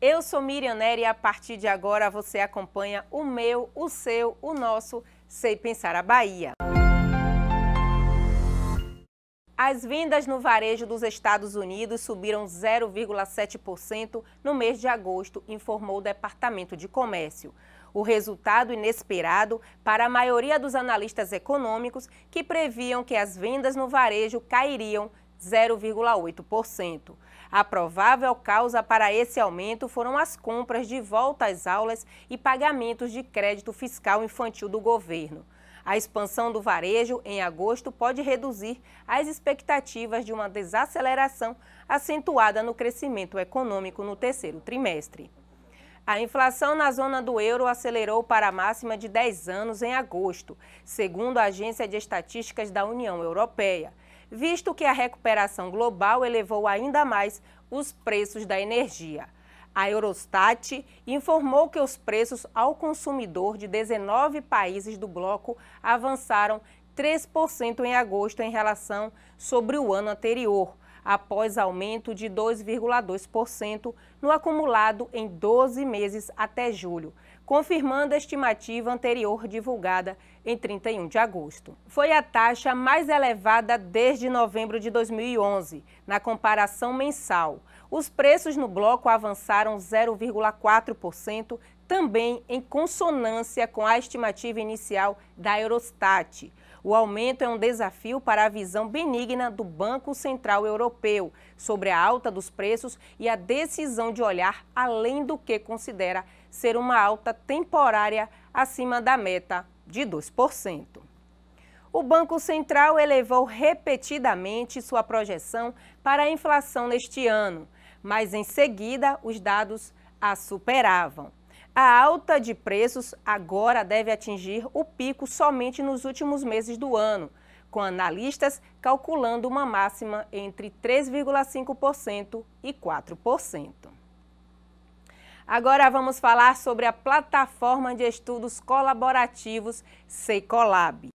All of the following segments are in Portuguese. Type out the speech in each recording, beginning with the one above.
Eu sou Miriam Nery e a partir de agora você acompanha o meu, o seu, o nosso Sei Pensar a Bahia. As vendas no varejo dos Estados Unidos subiram 0,7% no mês de agosto, informou o Departamento de Comércio o resultado inesperado para a maioria dos analistas econômicos que previam que as vendas no varejo cairiam 0,8%. A provável causa para esse aumento foram as compras de volta às aulas e pagamentos de crédito fiscal infantil do governo. A expansão do varejo em agosto pode reduzir as expectativas de uma desaceleração acentuada no crescimento econômico no terceiro trimestre. A inflação na zona do euro acelerou para a máxima de 10 anos em agosto, segundo a Agência de Estatísticas da União Europeia, visto que a recuperação global elevou ainda mais os preços da energia. A Eurostat informou que os preços ao consumidor de 19 países do bloco avançaram 3% em agosto em relação sobre o ano anterior após aumento de 2,2% no acumulado em 12 meses até julho, confirmando a estimativa anterior divulgada em 31 de agosto. Foi a taxa mais elevada desde novembro de 2011, na comparação mensal. Os preços no bloco avançaram 0,4%, também em consonância com a estimativa inicial da Eurostat. O aumento é um desafio para a visão benigna do Banco Central Europeu sobre a alta dos preços e a decisão de olhar além do que considera ser uma alta temporária acima da meta de 2%. O Banco Central elevou repetidamente sua projeção para a inflação neste ano, mas em seguida os dados a superavam. A alta de preços agora deve atingir o pico somente nos últimos meses do ano, com analistas calculando uma máxima entre 3,5% e 4%. Agora vamos falar sobre a plataforma de estudos colaborativos Sei Colab.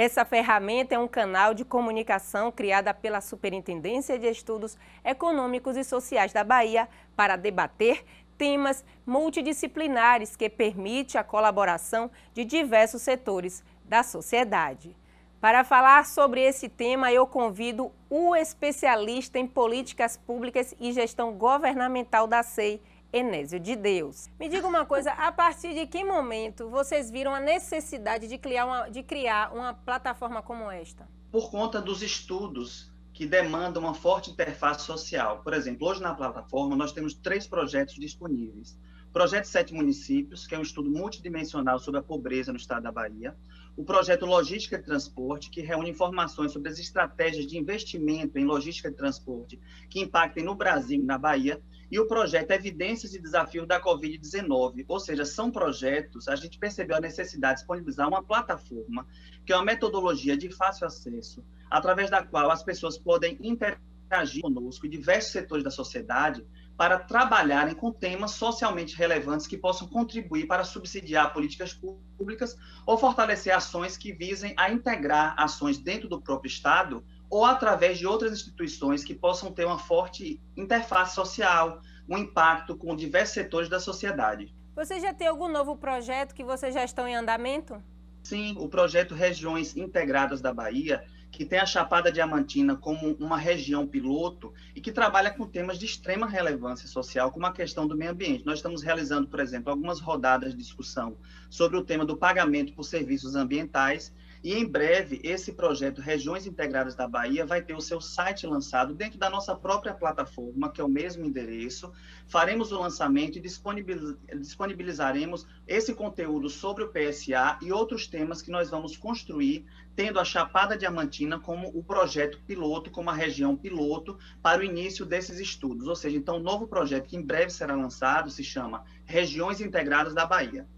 Essa ferramenta é um canal de comunicação criada pela Superintendência de Estudos Econômicos e Sociais da Bahia para debater temas multidisciplinares que permite a colaboração de diversos setores da sociedade. Para falar sobre esse tema, eu convido o especialista em políticas públicas e gestão governamental da SEI, Enésio de Deus. Me diga uma coisa, a partir de que momento vocês viram a necessidade de criar uma, de criar uma plataforma como esta? Por conta dos estudos que demandam uma forte interface social. Por exemplo, hoje na plataforma nós temos três projetos disponíveis. Projeto Sete Municípios, que é um estudo multidimensional sobre a pobreza no estado da Bahia o projeto Logística e Transporte, que reúne informações sobre as estratégias de investimento em logística e transporte que impactem no Brasil e na Bahia, e o projeto Evidências e Desafios da Covid-19, ou seja, são projetos, a gente percebeu a necessidade de disponibilizar uma plataforma, que é uma metodologia de fácil acesso, através da qual as pessoas podem interagir conosco em diversos setores da sociedade para trabalharem com temas socialmente relevantes que possam contribuir para subsidiar políticas públicas ou fortalecer ações que visem a integrar ações dentro do próprio Estado ou através de outras instituições que possam ter uma forte interface social, um impacto com diversos setores da sociedade. Você já tem algum novo projeto que vocês já estão em andamento? Sim, o projeto Regiões Integradas da Bahia que tem a Chapada Diamantina como uma região piloto e que trabalha com temas de extrema relevância social, como a questão do meio ambiente. Nós estamos realizando, por exemplo, algumas rodadas de discussão sobre o tema do pagamento por serviços ambientais. E em breve, esse projeto Regiões Integradas da Bahia vai ter o seu site lançado dentro da nossa própria plataforma, que é o mesmo endereço. Faremos o lançamento e disponibilizaremos esse conteúdo sobre o PSA e outros temas que nós vamos construir tendo a Chapada Diamantina como o projeto piloto, como a região piloto para o início desses estudos. Ou seja, então, um novo projeto que em breve será lançado se chama Regiões Integradas da Bahia.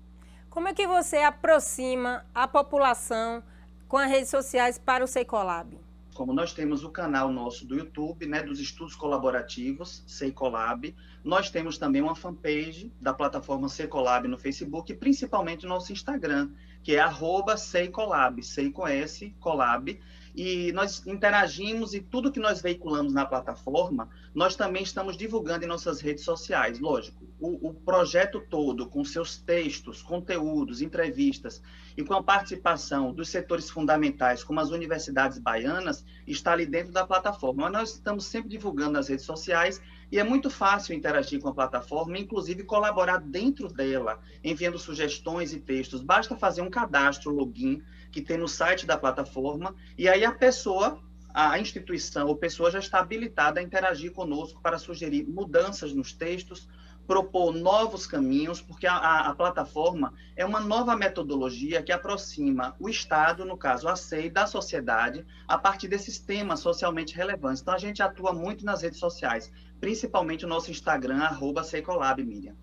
Como é que você aproxima a população com as redes sociais para o Seicolab? Como nós temos o canal nosso do YouTube, né, dos estudos colaborativos, Seicolab, nós temos também uma fanpage da plataforma Seicolab no Facebook e principalmente no nosso Instagram, que é arroba sei collab, sei com S, collab, e nós interagimos e tudo que nós veiculamos na plataforma, nós também estamos divulgando em nossas redes sociais, lógico. O, o projeto todo, com seus textos, conteúdos, entrevistas e com a participação dos setores fundamentais, como as universidades baianas, está ali dentro da plataforma. Mas nós estamos sempre divulgando nas redes sociais e é muito fácil interagir com a plataforma, inclusive colaborar dentro dela, enviando sugestões e textos. Basta fazer um cadastro, login que tem no site da plataforma, e aí a pessoa, a instituição ou pessoa já está habilitada a interagir conosco para sugerir mudanças nos textos, propor novos caminhos, porque a, a, a, plataforma é uma nova metodologia que aproxima o Estado, no caso a SEI, da sociedade, a partir desses temas socialmente relevantes. Então, a gente atua muito nas redes sociais, principalmente o nosso Instagram, arroba SEIColab, Miriam.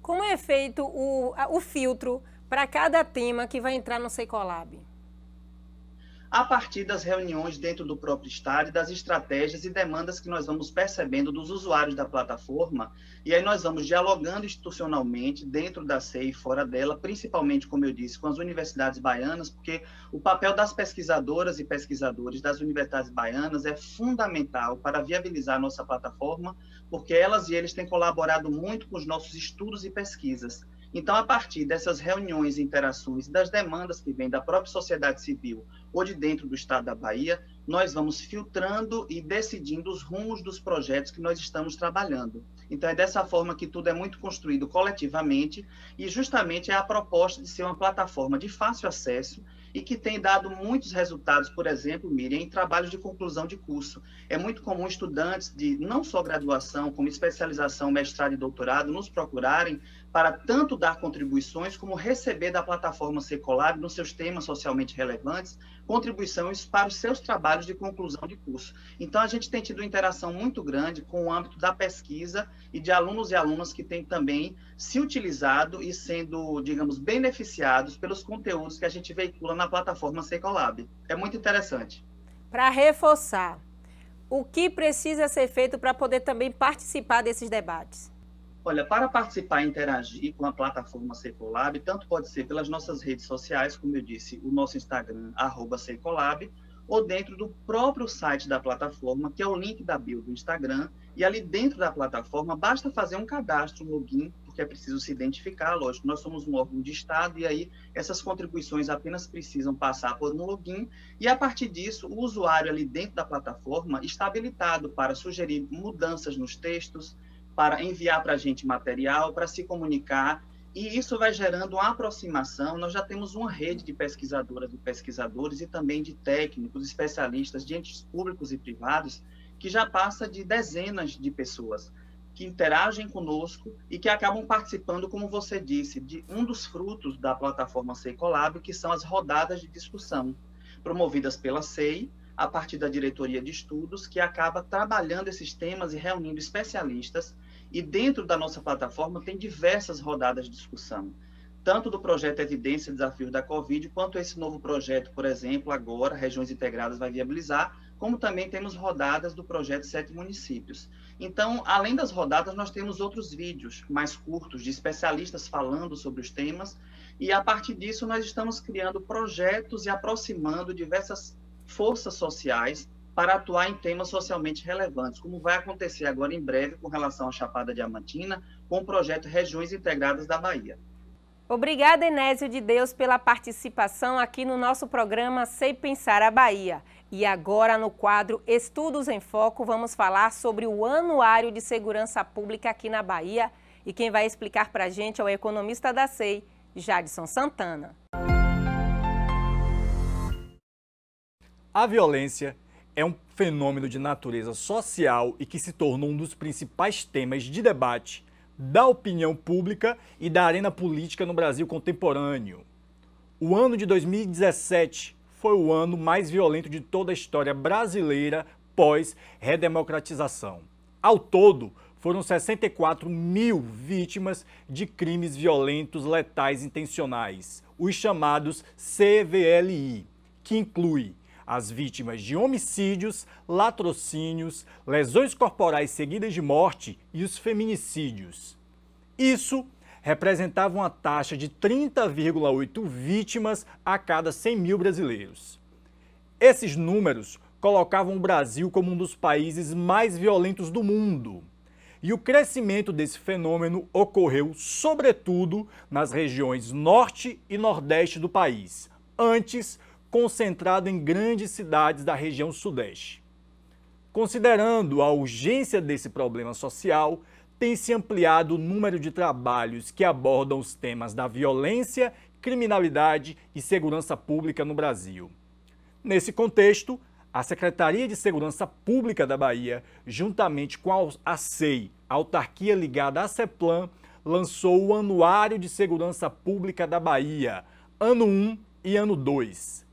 Como é feito o, o filtro para cada tema que vai entrar no SEIColab? a partir das reuniões dentro do próprio estádio, das estratégias e demandas que nós vamos percebendo dos usuários da plataforma, e aí nós vamos dialogando institucionalmente dentro da CEI e fora dela, principalmente, como eu disse, com as universidades baianas, porque o papel das pesquisadoras e pesquisadores das universidades baianas é fundamental para viabilizar a nossa plataforma, porque elas e eles têm colaborado muito com os nossos estudos e pesquisas. Então, a partir dessas reuniões e interações, das demandas que vêm da própria sociedade civil ou de dentro do Estado da Bahia, nós vamos filtrando e decidindo os rumos dos projetos que nós estamos trabalhando. Então, é dessa forma que tudo é muito construído coletivamente e justamente é a proposta de ser uma plataforma de fácil acesso e que tem dado muitos resultados, por exemplo, Miriam, em trabalhos de conclusão de curso. É muito comum estudantes de não só graduação, como especialização, mestrado e doutorado nos procurarem para tanto dar contribuições como receber da plataforma Secolab, nos seus temas socialmente relevantes, contribuições para os seus trabalhos de conclusão de curso. Então, a gente tem tido interação muito grande com o âmbito da pesquisa e de alunos e alunas que têm também se utilizado e sendo, digamos, beneficiados pelos conteúdos que a gente veicula na plataforma Secolab. É muito interessante. Para reforçar, o que precisa ser feito para poder também participar desses debates? Olha, para participar e interagir com a plataforma Secolab, tanto pode ser pelas nossas redes sociais, como eu disse, o nosso Instagram, arroba Secolab, ou dentro do próprio site da plataforma, que é o link da bio do Instagram, e ali dentro da plataforma basta fazer um cadastro, um login, porque é preciso se identificar, lógico, nós somos um órgão de Estado, e aí essas contribuições apenas precisam passar por um login, e a partir disso, o usuário ali dentro da plataforma está habilitado para sugerir mudanças nos textos, para enviar para a gente material, para se comunicar, e isso vai gerando uma aproximação. Nós já temos uma rede de pesquisadoras e pesquisadores e também de técnicos, especialistas, de entes públicos e privados, que já passa de dezenas de pessoas que interagem conosco e que acabam participando, como você disse, de um dos frutos da plataforma Sei Colab, que são as rodadas de discussão, promovidas pela Sei a partir da diretoria de estudos, que acaba trabalhando esses temas e reunindo especialistas e dentro da nossa plataforma tem diversas rodadas de discussão, tanto do projeto Evidência e Desafios da Covid, quanto esse novo projeto, por exemplo, agora, Regiões Integradas vai viabilizar, como também temos rodadas do projeto Sete Municípios. Então, além das rodadas, nós temos outros vídeos mais curtos de especialistas falando sobre os temas, e a partir disso nós estamos criando projetos e aproximando diversas forças sociais para atuar em temas socialmente relevantes, como vai acontecer agora em breve com relação à Chapada Diamantina, com o projeto Regiões Integradas da Bahia. Obrigada, Enésio de Deus, pela participação aqui no nosso programa Sei Pensar a Bahia. E agora, no quadro Estudos em Foco, vamos falar sobre o Anuário de Segurança Pública aqui na Bahia. E quem vai explicar para a gente é o economista da SEI, Jadson Santana. A violência é um fenômeno de natureza social e que se tornou um dos principais temas de debate da opinião pública e da arena política no Brasil contemporâneo. O ano de 2017 foi o ano mais violento de toda a história brasileira pós-redemocratização. Ao todo, foram 64 mil vítimas de crimes violentos letais intencionais, os chamados CVLI, que inclui as vítimas de homicídios, latrocínios, lesões corporais seguidas de morte e os feminicídios. Isso representava uma taxa de 30,8 vítimas a cada 100 mil brasileiros. Esses números colocavam o Brasil como um dos países mais violentos do mundo. E o crescimento desse fenômeno ocorreu, sobretudo, nas regiões norte e nordeste do país. Antes, concentrado em grandes cidades da região Sudeste. Considerando a urgência desse problema social, tem se ampliado o número de trabalhos que abordam os temas da violência, criminalidade e segurança pública no Brasil. Nesse contexto, a Secretaria de Segurança Pública da Bahia, juntamente com a SEI, autarquia ligada à CEPLAN, lançou o Anuário de Segurança Pública da Bahia, ano 1 e ano 2.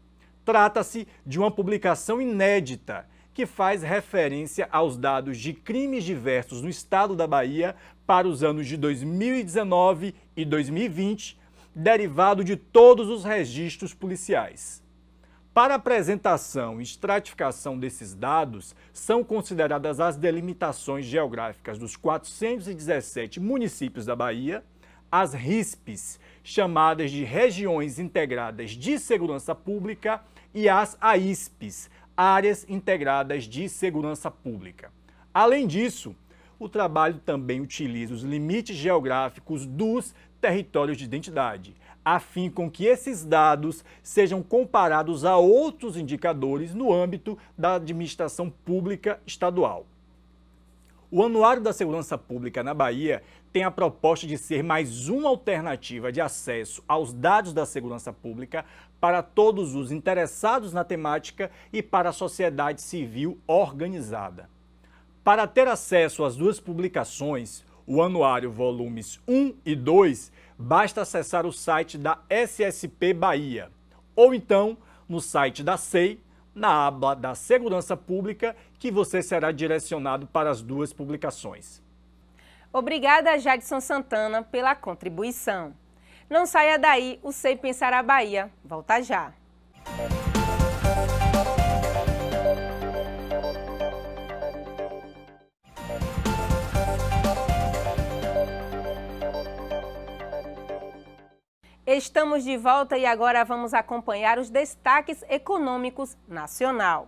Trata-se de uma publicação inédita que faz referência aos dados de crimes diversos no estado da Bahia para os anos de 2019 e 2020, derivado de todos os registros policiais. Para apresentação e estratificação desses dados, são consideradas as delimitações geográficas dos 417 municípios da Bahia, as RISPs, chamadas de Regiões Integradas de Segurança Pública, e as AISPs, Áreas Integradas de Segurança Pública. Além disso, o trabalho também utiliza os limites geográficos dos territórios de identidade, a fim com que esses dados sejam comparados a outros indicadores no âmbito da administração pública estadual. O Anuário da Segurança Pública na Bahia tem a proposta de ser mais uma alternativa de acesso aos dados da segurança pública para todos os interessados na temática e para a sociedade civil organizada. Para ter acesso às duas publicações, o Anuário Volumes 1 e 2, basta acessar o site da SSP Bahia ou então no site da SEI na aba da Segurança Pública, que você será direcionado para as duas publicações. Obrigada, Jadson Santana, pela contribuição. Não saia daí, o SEI Pensar a Bahia. Volta já. Estamos de volta e agora vamos acompanhar os destaques econômicos nacional.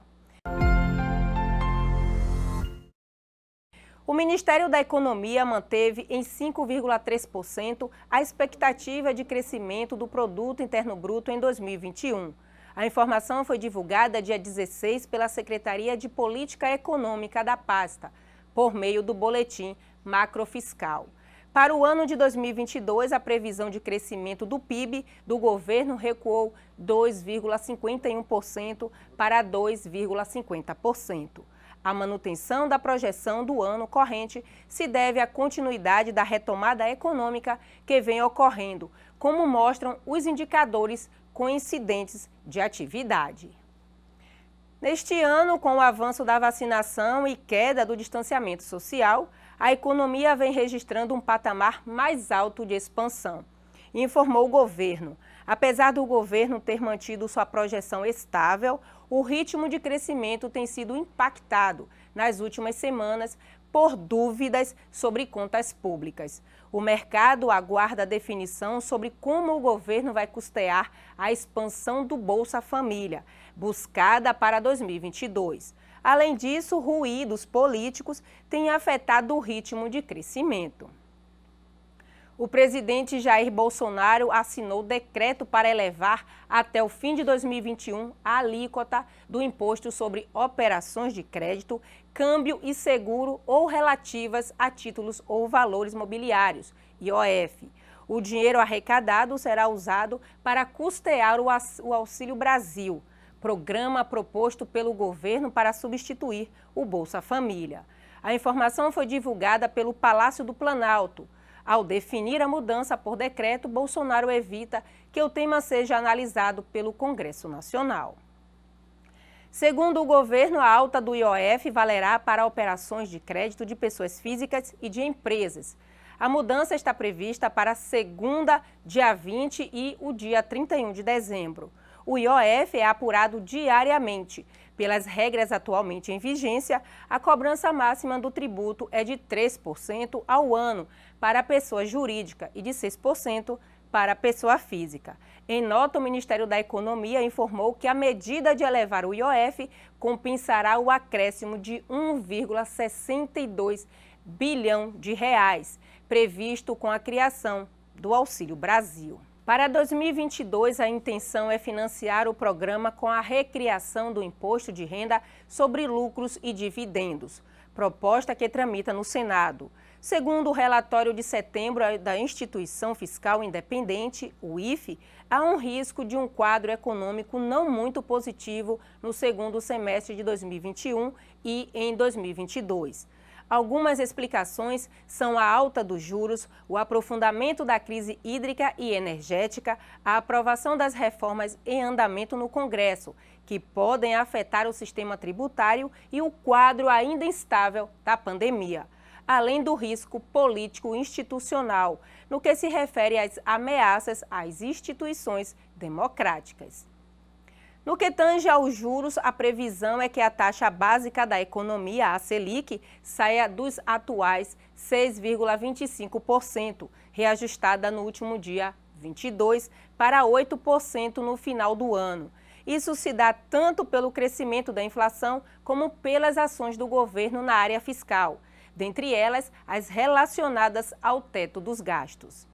O Ministério da Economia manteve em 5,3% a expectativa de crescimento do produto interno bruto em 2021. A informação foi divulgada dia 16 pela Secretaria de Política Econômica da pasta, por meio do boletim macrofiscal. Para o ano de 2022, a previsão de crescimento do PIB do governo recuou 2,51% para 2,50%. A manutenção da projeção do ano corrente se deve à continuidade da retomada econômica que vem ocorrendo, como mostram os indicadores coincidentes de atividade. Neste ano, com o avanço da vacinação e queda do distanciamento social, a economia vem registrando um patamar mais alto de expansão, informou o governo. Apesar do governo ter mantido sua projeção estável, o ritmo de crescimento tem sido impactado nas últimas semanas por dúvidas sobre contas públicas. O mercado aguarda definição sobre como o governo vai custear a expansão do Bolsa Família, buscada para 2022. Além disso, ruídos políticos têm afetado o ritmo de crescimento. O presidente Jair Bolsonaro assinou decreto para elevar até o fim de 2021 a alíquota do imposto sobre operações de crédito, câmbio e seguro ou relativas a títulos ou valores mobiliários, IOF. O dinheiro arrecadado será usado para custear o Auxílio Brasil programa proposto pelo governo para substituir o Bolsa Família. A informação foi divulgada pelo Palácio do Planalto. Ao definir a mudança por decreto, Bolsonaro evita que o tema seja analisado pelo Congresso Nacional. Segundo o governo, a alta do IOF valerá para operações de crédito de pessoas físicas e de empresas. A mudança está prevista para segunda, dia 20 e o dia 31 de dezembro o IOF é apurado diariamente. Pelas regras atualmente em vigência, a cobrança máxima do tributo é de 3% ao ano para a pessoa jurídica e de 6% para a pessoa física. Em nota, o Ministério da Economia informou que a medida de elevar o IOF compensará o acréscimo de 1,62 bilhão de reais previsto com a criação do Auxílio Brasil. Para 2022, a intenção é financiar o programa com a recriação do imposto de renda sobre lucros e dividendos, proposta que tramita no Senado. Segundo o relatório de setembro da Instituição Fiscal Independente, o IFE, há um risco de um quadro econômico não muito positivo no segundo semestre de 2021 e em 2022. Algumas explicações são a alta dos juros, o aprofundamento da crise hídrica e energética, a aprovação das reformas em andamento no Congresso, que podem afetar o sistema tributário e o quadro ainda instável da pandemia além do risco político institucional, no que se refere às ameaças às instituições democráticas. No que tange aos juros, a previsão é que a taxa básica da economia, a Selic, saia dos atuais 6,25%, reajustada no último dia 22, para 8% no final do ano. Isso se dá tanto pelo crescimento da inflação como pelas ações do governo na área fiscal, dentre elas as relacionadas ao teto dos gastos.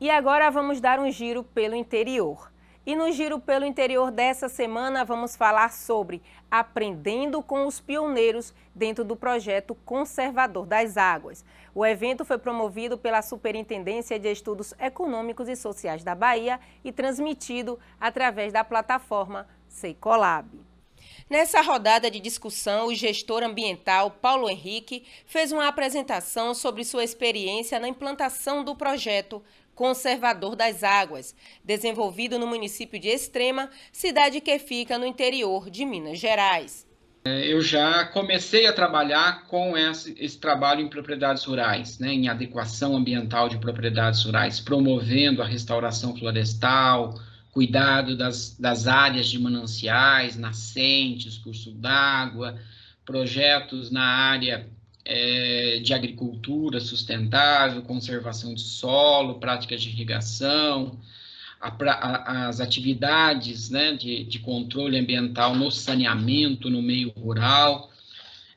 E agora vamos dar um giro pelo interior. E no giro pelo interior dessa semana vamos falar sobre Aprendendo com os Pioneiros dentro do projeto Conservador das Águas. O evento foi promovido pela Superintendência de Estudos Econômicos e Sociais da Bahia e transmitido através da plataforma Seicolab. Nessa rodada de discussão, o gestor ambiental Paulo Henrique fez uma apresentação sobre sua experiência na implantação do projeto Conservador das Águas, desenvolvido no município de Extrema, cidade que fica no interior de Minas Gerais. É, eu já comecei a trabalhar com esse, esse trabalho em propriedades rurais, né, em adequação ambiental de propriedades rurais, promovendo a restauração florestal, cuidado das, das áreas de mananciais, nascentes, curso d'água, projetos na área é, de agricultura sustentável, conservação de solo, práticas de irrigação, a, a, as atividades né, de, de, controle ambiental no saneamento, no meio rural.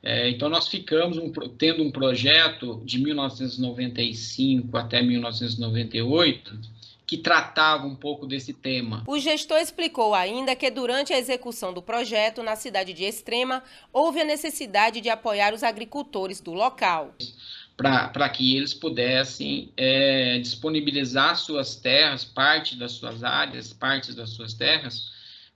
É, então, nós ficamos um, tendo um projeto de 1995 até 1998 que tratava um pouco desse tema. O gestor explicou ainda que durante a execução do projeto na cidade de Extrema, houve a necessidade de apoiar os agricultores do local. Para que eles pudessem é, disponibilizar suas terras, parte das suas áreas, partes das suas terras,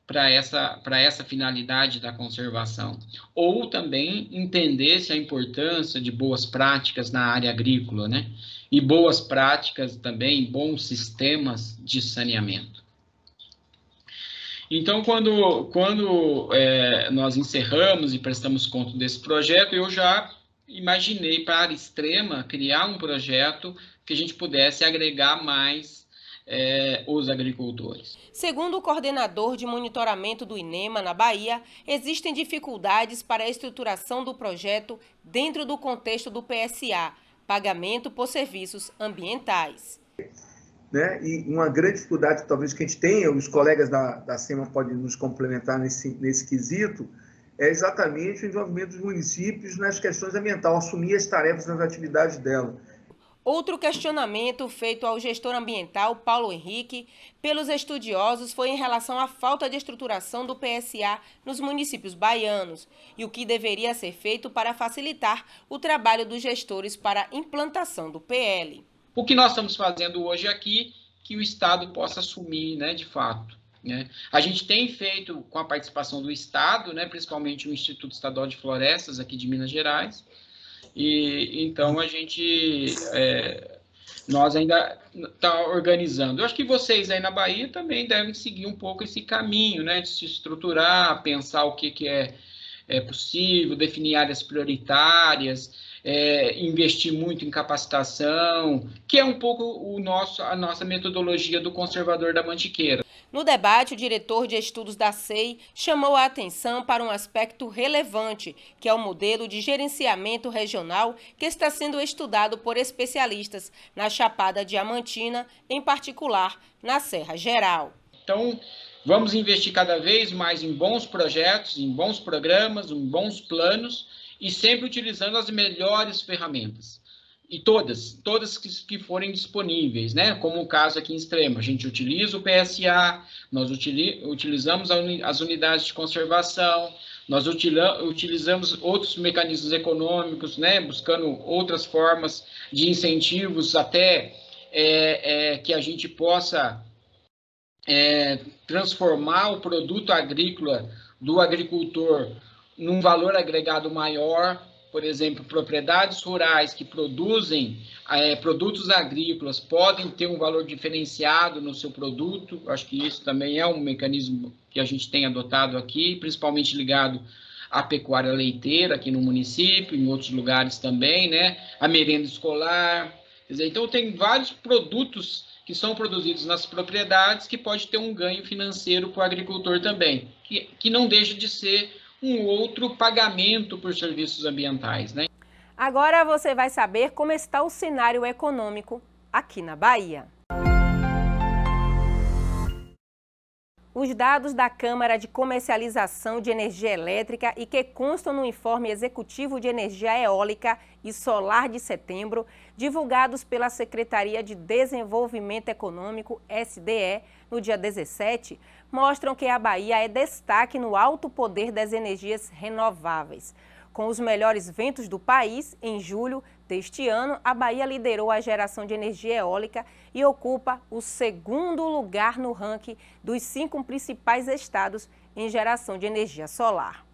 para essa, para essa finalidade da conservação. Ou também entender-se a importância de boas práticas na área agrícola, né? E boas práticas também, bons sistemas de saneamento. Então, quando, quando é, nós encerramos e prestamos conta desse projeto, eu já imaginei para a área extrema criar um projeto que a gente pudesse agregar mais é, os agricultores. Segundo o coordenador de monitoramento do INEMA na Bahia, existem dificuldades para a estruturação do projeto dentro do contexto do PSA, pagamento por serviços ambientais. Né? E uma grande dificuldade talvez que a gente tenha, os colegas da, da SEMA podem nos complementar nesse, nesse quesito, é exatamente o envolvimento dos municípios nas questões ambientais, assumir as tarefas nas atividades dela. Outro questionamento feito ao gestor ambiental Paulo Henrique pelos estudiosos foi em relação à falta de estruturação do PSA nos municípios baianos e o que deveria ser feito para facilitar o trabalho dos gestores para a implantação do PL. O que nós estamos fazendo hoje aqui que o Estado possa assumir, né, de fato. Né? A gente tem feito com a participação do Estado, né, principalmente o Instituto Estadual de Florestas aqui de Minas Gerais, e então a gente é, nós ainda está organizando. Eu acho que vocês aí na Bahia também devem seguir um pouco esse caminho, né? De se estruturar, pensar o que, que é, é possível, definir áreas prioritárias. É, investir muito em capacitação, que é um pouco o nosso, a nossa metodologia do conservador da mantiqueira. No debate, o diretor de estudos da SEI chamou a atenção para um aspecto relevante, que é o modelo de gerenciamento regional que está sendo estudado por especialistas na Chapada Diamantina, em particular na Serra Geral. Então, vamos investir cada vez mais em bons projetos, em bons programas, em bons planos e sempre utilizando as melhores ferramentas e todas, todas que, que, forem disponíveis, né? Como o caso aqui em Extremo, a gente utiliza o PSA, nós utili utilizamos as unidades de conservação, nós utilizamos outros mecanismos econômicos, né? Buscando outras formas de incentivos até é, é, que a gente possa é, transformar o produto agrícola do agricultor num valor agregado maior, por exemplo, propriedades rurais que produzem é, produtos agrícolas podem ter um valor diferenciado no seu produto. Acho que isso também é um mecanismo que a gente tem adotado aqui, principalmente ligado à pecuária leiteira aqui no município, em outros lugares também, né? A merenda escolar. Dizer, então, tem vários produtos que são produzidos nas propriedades que pode ter um ganho financeiro para o agricultor também, que, que não deixa de ser um outro pagamento por serviços ambientais. Né? Agora você vai saber como está o cenário econômico aqui na Bahia. Os dados da Câmara de Comercialização de Energia Elétrica e que constam no Informe Executivo de Energia Eólica e Solar de setembro, divulgados pela Secretaria de Desenvolvimento Econômico, SDE, no dia 17, mostram que a Bahia é destaque no alto poder das energias renováveis. Com os melhores ventos do país, em julho deste ano, a Bahia liderou a geração de energia eólica e ocupa o segundo lugar no ranking dos cinco principais estados em geração de energia solar.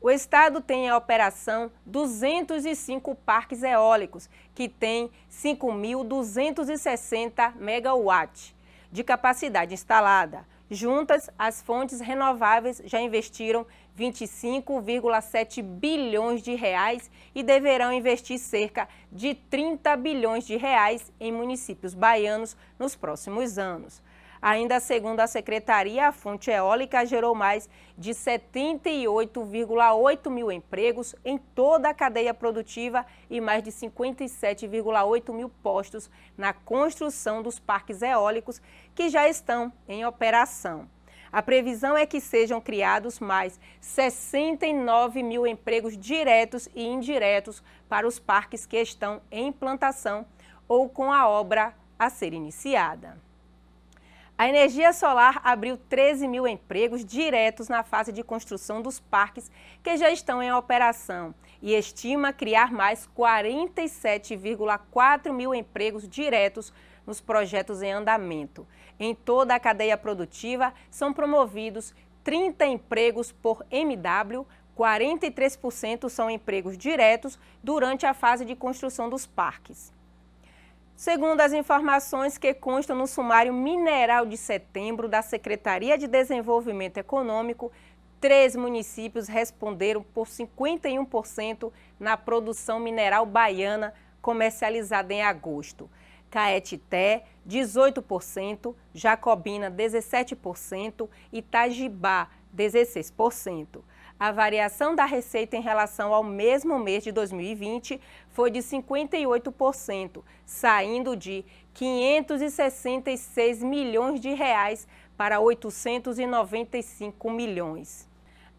O estado tem em operação 205 parques eólicos, que têm 5.260 megawatts de capacidade instalada. Juntas, as fontes renováveis já investiram 25,7 bilhões de reais e deverão investir cerca de 30 bilhões de reais em municípios baianos nos próximos anos. Ainda segundo a secretaria, a fonte eólica gerou mais de 78,8 mil empregos em toda a cadeia produtiva e mais de 57,8 mil postos na construção dos parques eólicos que já estão em operação. A previsão é que sejam criados mais 69 mil empregos diretos e indiretos para os parques que estão em implantação ou com a obra a ser iniciada. A energia solar abriu 13 mil empregos diretos na fase de construção dos parques que já estão em operação e estima criar mais 47,4 mil empregos diretos nos projetos em andamento. Em toda a cadeia produtiva, são promovidos 30 empregos por MW, 43% são empregos diretos durante a fase de construção dos parques. Segundo as informações que constam no sumário mineral de setembro da Secretaria de Desenvolvimento Econômico, três municípios responderam por 51% na produção mineral baiana comercializada em agosto. Caetité, 18%, Jacobina, 17% e Tajibá, 16% a variação da receita em relação ao mesmo mês de 2020 foi de 58%, saindo de 566 milhões de reais para 895 milhões.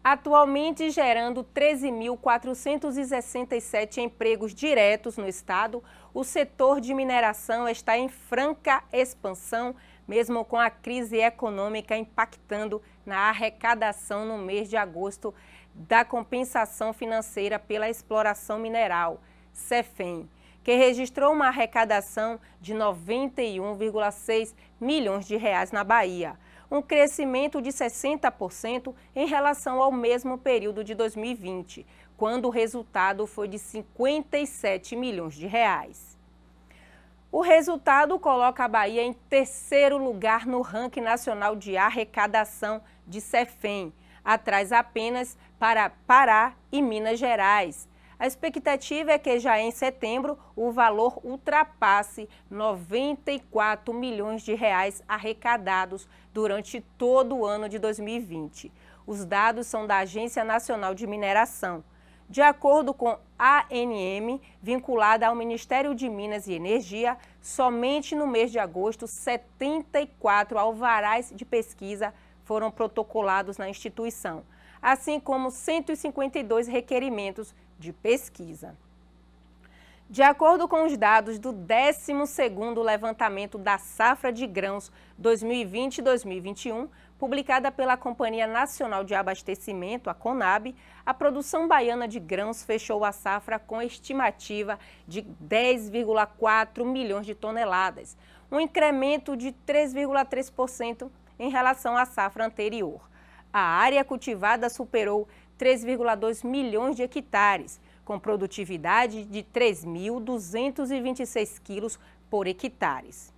Atualmente gerando 13.467 empregos diretos no estado, o setor de mineração está em franca expansão, mesmo com a crise econômica impactando na arrecadação no mês de agosto da compensação financeira pela exploração mineral, CEFEM, que registrou uma arrecadação de 91,6 milhões de reais na Bahia, um crescimento de 60% em relação ao mesmo período de 2020, quando o resultado foi de 57 milhões de reais. O resultado coloca a Bahia em terceiro lugar no ranking nacional de arrecadação de Cefem, atrás apenas para Pará e Minas Gerais. A expectativa é que já em setembro o valor ultrapasse 94 milhões de reais arrecadados durante todo o ano de 2020. Os dados são da Agência Nacional de Mineração. De acordo com a ANM, vinculada ao Ministério de Minas e Energia, somente no mês de agosto, 74 alvarás de pesquisa foram protocolados na instituição, assim como 152 requerimentos de pesquisa. De acordo com os dados do 12º levantamento da safra de grãos 2020-2021, publicada pela Companhia Nacional de Abastecimento, a Conab, a produção baiana de grãos fechou a safra com estimativa de 10,4 milhões de toneladas, um incremento de 3,3% em relação à safra anterior. A área cultivada superou 3,2 milhões de hectares, com produtividade de 3.226 quilos por hectares.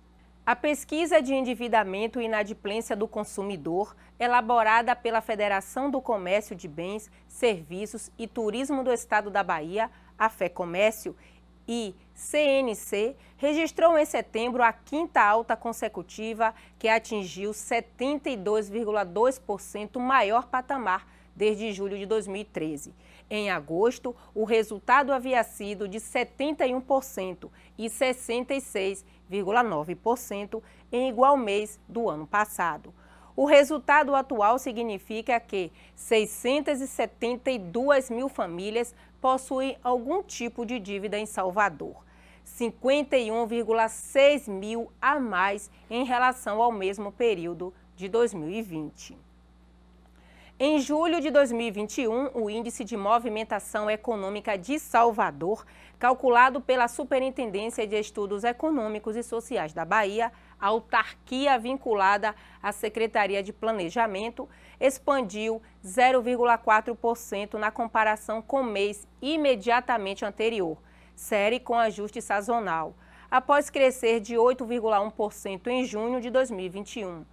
A pesquisa de endividamento e inadimplência do consumidor, elaborada pela Federação do Comércio de Bens, Serviços e Turismo do Estado da Bahia, a FEComércio, e CNC, registrou em setembro a quinta alta consecutiva, que atingiu 72,2% maior patamar desde julho de 2013. Em agosto, o resultado havia sido de 71% e 66,9% em igual mês do ano passado. O resultado atual significa que 672 mil famílias possuem algum tipo de dívida em Salvador, 51,6 mil a mais em relação ao mesmo período de 2020. Em julho de 2021, o Índice de Movimentação Econômica de Salvador, calculado pela Superintendência de Estudos Econômicos e Sociais da Bahia, autarquia vinculada à Secretaria de Planejamento, expandiu 0,4% na comparação com o mês imediatamente anterior, série com ajuste sazonal, após crescer de 8,1% em junho de 2021.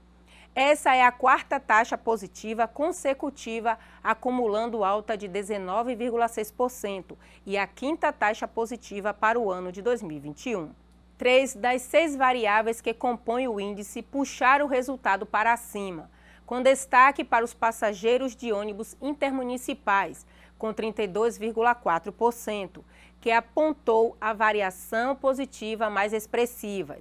Essa é a quarta taxa positiva consecutiva, acumulando alta de 19,6%, e a quinta taxa positiva para o ano de 2021. Três das seis variáveis que compõem o índice puxaram o resultado para cima, com destaque para os passageiros de ônibus intermunicipais, com 32,4%, que apontou a variação positiva mais expressiva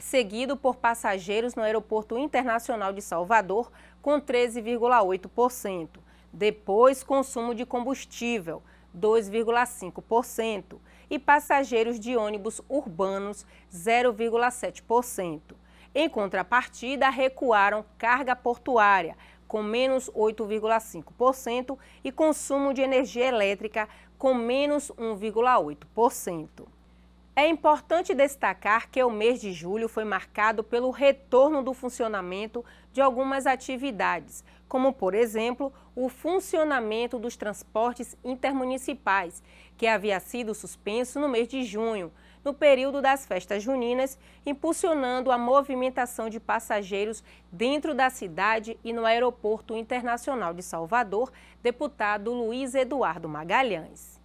seguido por passageiros no Aeroporto Internacional de Salvador, com 13,8%. Depois, consumo de combustível, 2,5%. E passageiros de ônibus urbanos, 0,7%. Em contrapartida, recuaram carga portuária, com menos 8,5%, e consumo de energia elétrica, com menos 1,8%. É importante destacar que o mês de julho foi marcado pelo retorno do funcionamento de algumas atividades, como, por exemplo, o funcionamento dos transportes intermunicipais, que havia sido suspenso no mês de junho, no período das festas juninas, impulsionando a movimentação de passageiros dentro da cidade e no Aeroporto Internacional de Salvador, deputado Luiz Eduardo Magalhães.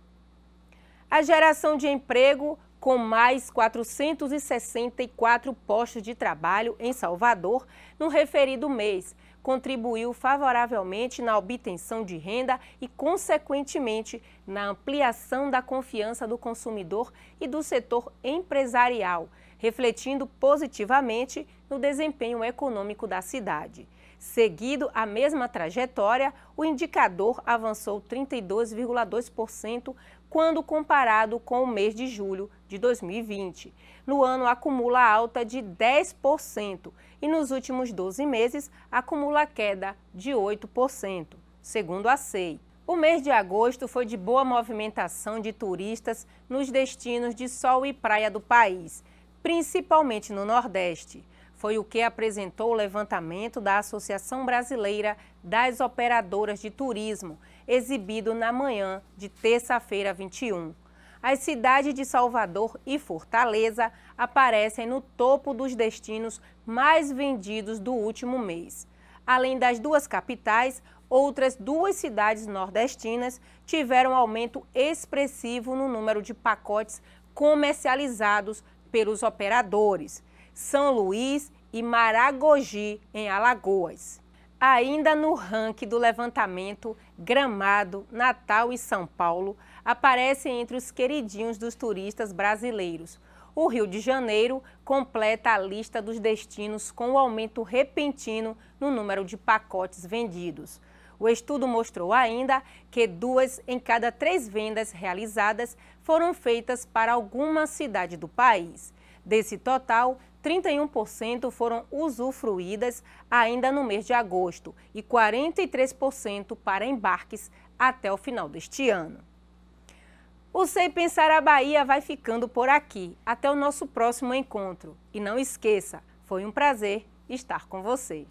A geração de emprego com mais 464 postos de trabalho em Salvador no referido mês, contribuiu favoravelmente na obtenção de renda e, consequentemente, na ampliação da confiança do consumidor e do setor empresarial, refletindo positivamente no desempenho econômico da cidade. Seguido a mesma trajetória, o indicador avançou 32,2% quando comparado com o mês de julho de 2020. No ano, acumula alta de 10% e nos últimos 12 meses, acumula queda de 8%, segundo a SEI. O mês de agosto foi de boa movimentação de turistas nos destinos de sol e praia do país, principalmente no Nordeste. Foi o que apresentou o levantamento da Associação Brasileira das Operadoras de Turismo, exibido na manhã de terça-feira 21. As cidades de Salvador e Fortaleza aparecem no topo dos destinos mais vendidos do último mês. Além das duas capitais, outras duas cidades nordestinas tiveram aumento expressivo no número de pacotes comercializados pelos operadores: São Luís e Maragogi, em Alagoas. Ainda no ranking do levantamento, Gramado, Natal e São Paulo aparecem entre os queridinhos dos turistas brasileiros. O Rio de Janeiro completa a lista dos destinos com o um aumento repentino no número de pacotes vendidos. O estudo mostrou ainda que duas em cada três vendas realizadas foram feitas para alguma cidade do país. Desse total, 31% foram usufruídas ainda no mês de agosto e 43% para embarques até o final deste ano. O Sei Pensar a Bahia vai ficando por aqui. Até o nosso próximo encontro. E não esqueça, foi um prazer estar com você.